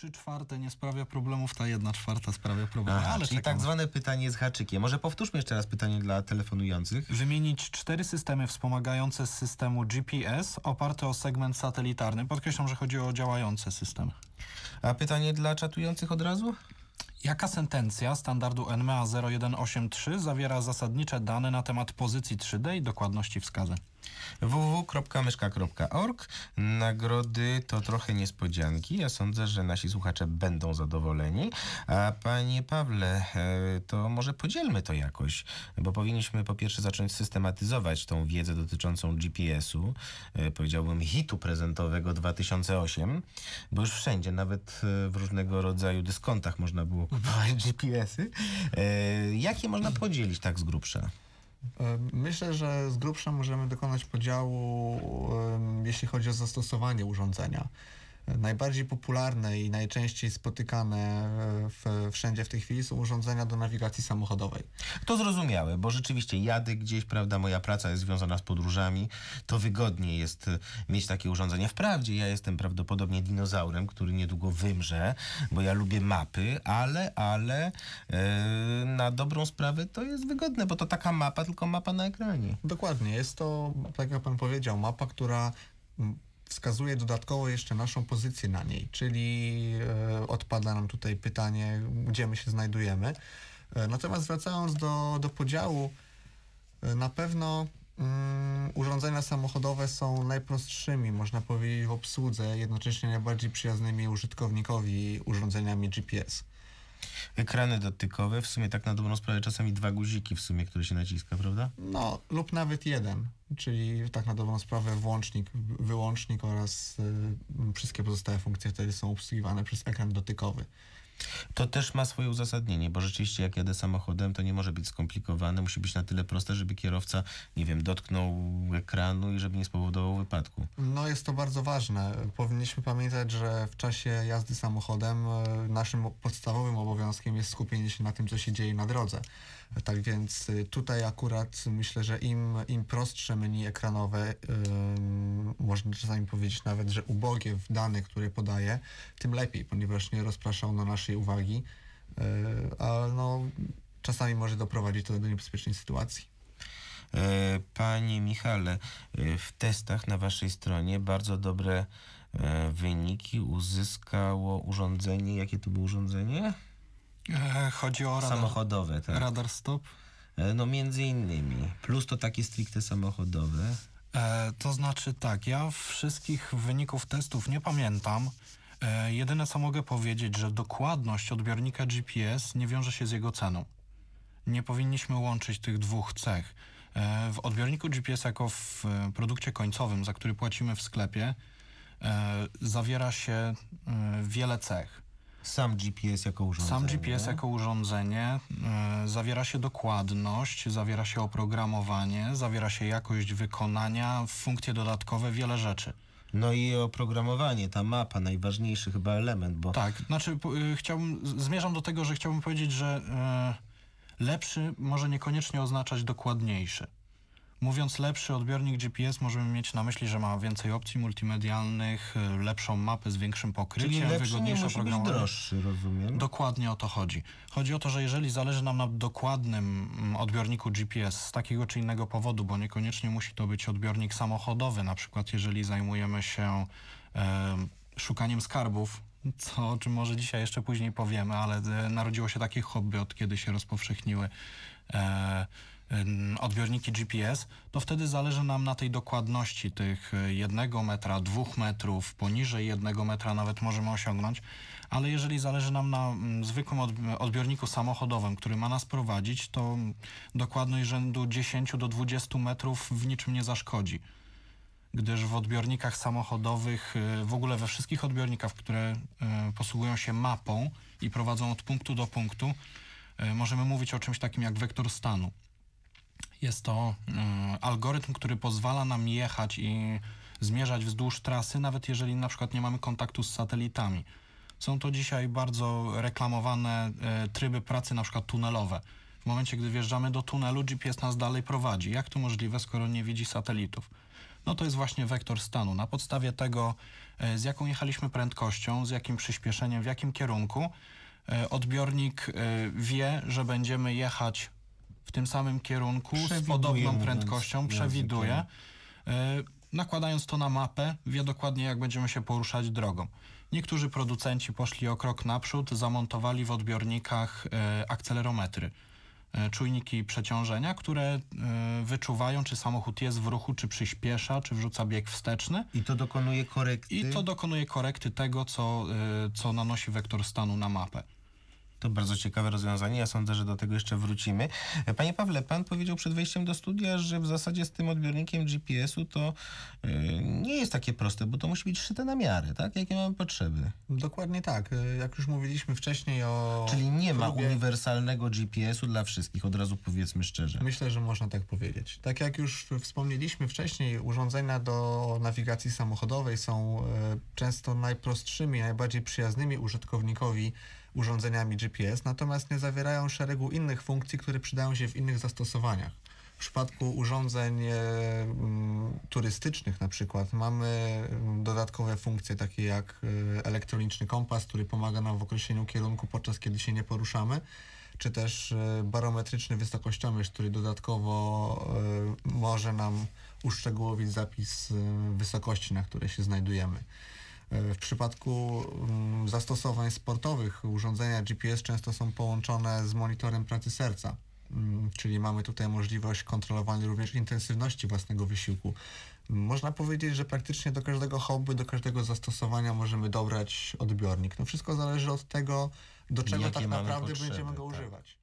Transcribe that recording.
trzy czwarte nie sprawia problemów, ta jedna czwarta sprawia problemy. Aha, ale czyli tak zwane pytanie z haczykiem. Może powtórzmy jeszcze raz pytanie dla telefonujących. Wymienić cztery systemy wspomagające z systemu GPS oparte o segment satelitarny. Podkreślam, że chodzi o działające systemy. A pytanie dla czatujących od razu? Jaka sentencja standardu NMA 0183 zawiera zasadnicze dane na temat pozycji 3D i dokładności wskazań? www.myszka.org Nagrody to trochę niespodzianki. Ja sądzę, że nasi słuchacze będą zadowoleni. A panie Pawle, e, to może podzielmy to jakoś, bo powinniśmy po pierwsze zacząć systematyzować tą wiedzę dotyczącą GPS-u, e, powiedziałbym hitu prezentowego 2008, bo już wszędzie, nawet e, w różnego rodzaju dyskontach można było małe GPS-y. E, jakie można podzielić tak z grubsza? E, myślę, że z grubsza możemy dokonać podziału, e, jeśli chodzi o zastosowanie urządzenia. Najbardziej popularne i najczęściej spotykane e, w, wszędzie w tej chwili są urządzenia do nawigacji samochodowej. To zrozumiałe, bo rzeczywiście jadę gdzieś, prawda, moja praca jest związana z podróżami, to wygodniej jest e, mieć takie urządzenie. Wprawdzie ja jestem prawdopodobnie dinozaurem, który niedługo wymrze, bo ja lubię mapy, ale, ale yy, na dobrą sprawę to jest wygodne, bo to taka mapa, tylko mapa na ekranie. Dokładnie, jest to, tak jak pan powiedział, mapa, która wskazuje dodatkowo jeszcze naszą pozycję na niej, czyli e, odpada nam tutaj pytanie, gdzie my się znajdujemy. E, natomiast wracając do, do podziału, e, na pewno mm, urządzenia samochodowe są najprostszymi, można powiedzieć, w obsłudze, jednocześnie najbardziej przyjaznymi użytkownikowi urządzeniami GPS ekrany dotykowe, w sumie tak na dobrą sprawę czasami dwa guziki w sumie, które się naciska, prawda? No, lub nawet jeden, czyli tak na dobrą sprawę włącznik, wyłącznik oraz y, wszystkie pozostałe funkcje wtedy są obsługiwane przez ekran dotykowy. To też ma swoje uzasadnienie, bo rzeczywiście jak jadę samochodem, to nie może być skomplikowane, musi być na tyle proste, żeby kierowca, nie wiem, dotknął ekranu i żeby nie spowodował wypadku. No jest to bardzo ważne. Powinniśmy pamiętać, że w czasie jazdy samochodem e, naszym podstawowym obowiązkiem jest skupienie się na tym, co się dzieje na drodze. Tak więc e, tutaj akurat myślę, że im, im prostsze menu ekranowe, yy, można czasami powiedzieć nawet, że ubogie w dane, które podaje, tym lepiej, ponieważ nie rozprasza ono naszej naszej uwagi, e, a no, czasami może doprowadzić to do niebezpiecznej sytuacji. E, panie Michale, e, w testach na Waszej stronie bardzo dobre wyniki uzyskało urządzenie. Jakie to było urządzenie? Chodzi o radar. Samochodowe, tak. Radar stop? No między innymi. Plus to takie stricte samochodowe. E, to znaczy tak, ja wszystkich wyników testów nie pamiętam. E, jedyne co mogę powiedzieć, że dokładność odbiornika GPS nie wiąże się z jego ceną. Nie powinniśmy łączyć tych dwóch cech. E, w odbiorniku GPS jako w e, produkcie końcowym, za który płacimy w sklepie, zawiera się wiele cech. Sam GPS jako urządzenie. Sam GPS jako urządzenie zawiera się dokładność, zawiera się oprogramowanie, zawiera się jakość wykonania, funkcje dodatkowe, wiele rzeczy. No i oprogramowanie, ta mapa, najważniejszy chyba element, bo... Tak, znaczy y, chciałbym, zmierzam do tego, że chciałbym powiedzieć, że e, lepszy może niekoniecznie oznaczać dokładniejszy. Mówiąc lepszy odbiornik GPS, możemy mieć na myśli, że ma więcej opcji multimedialnych, lepszą mapę z większym pokryciem, Czyli lepszy wygodniejsze nie musi być droższy, rozumiem. Dokładnie o to chodzi. Chodzi o to, że jeżeli zależy nam na dokładnym mm, odbiorniku GPS z takiego czy innego powodu, bo niekoniecznie musi to być odbiornik samochodowy, na przykład jeżeli zajmujemy się e, szukaniem skarbów, co o czym może dzisiaj jeszcze później powiemy, ale e, narodziło się takie hobby, od kiedy się rozpowszechniły e, odbiorniki GPS, to wtedy zależy nam na tej dokładności tych e, jednego metra, dwóch metrów, poniżej jednego metra nawet możemy osiągnąć, ale jeżeli zależy nam na mm, zwykłym odbiorniku samochodowym, który ma nas prowadzić, to mm, dokładność rzędu 10 do 20 metrów w niczym nie zaszkodzi gdyż w odbiornikach samochodowych, e, w ogóle we wszystkich odbiornikach, które e, posługują się mapą i prowadzą od punktu do punktu, możemy mówić o czymś takim jak wektor stanu. Jest to e, algorytm, który pozwala nam jechać i zmierzać wzdłuż trasy, nawet jeżeli na przykład nie mamy kontaktu z satelitami. Są to dzisiaj bardzo reklamowane e, tryby pracy, na przykład tunelowe. W momencie, gdy wjeżdżamy do tunelu, GPS nas dalej prowadzi. Jak to możliwe, skoro nie widzi satelitów? No to jest właśnie wektor stanu. Na podstawie tego, e, z jaką jechaliśmy prędkością, z jakim przyspieszeniem, w jakim kierunku, odbiornik wie, że będziemy jechać w tym samym kierunku z podobną prędkością, przewiduje, e, nakładając to na mapę, wie dokładnie jak będziemy się poruszać drogą. Niektórzy producenci poszli o krok naprzód, zamontowali w odbiornikach e, akcelerometry e, czujniki przeciążenia, które wyczuwają, czy samochód jest w ruchu, czy przyspiesza, czy wrzuca bieg wsteczny. I to dokonuje korekty? I to dokonuje korekty tego, co, co nanosi wektor stanu na mapę. To bardzo ciekawe rozwiązanie. Ja sądzę, że do tego jeszcze wrócimy. E, Panie Pawle, pan powiedział przed wejściem do studia, że w zasadzie z tym odbiornikiem GPS-u to yy, nie jest takie proste, bo to musi być szyte na miarę, tak? Jakie mamy potrzeby? Dokładnie tak. E, jak już mówiliśmy wcześniej o... Czyli nie ma uniwersalnego GPS-u dla wszystkich, od razu powiedzmy szczerze. Myślę, że można tak powiedzieć. Tak jak już wspomnieliśmy wcześniej, urządzenia do nawigacji samochodowej są często najprostszymi, najbardziej przyjaznymi użytkownikowi urządzeniami GPS GPS, natomiast nie zawierają szeregu innych funkcji, które przydają się w innych zastosowaniach. W przypadku urządzeń e, mm, turystycznych na przykład mamy mm, dodatkowe funkcje takie jak e, elektroniczny kompas, który pomaga nam w określeniu kierunku podczas kiedy się nie poruszamy, czy też e, barometryczny wysokościomierz, który dodatkowo może nam uszczegółowić zapis wysokości, na której się znajdujemy. W przypadku mm, zastosowań sportowych urządzenia GPS często są połączone z monitorem pracy serca mm, czyli mamy tutaj możliwość kontrolowania również intensywności własnego wysiłku. Można powiedzieć, że praktycznie do każdego hobby, do każdego zastosowania możemy dobrać odbiornik. No wszystko zależy od tego, do czego Jakie tak naprawdę potrzeby, będziemy go tak. używać.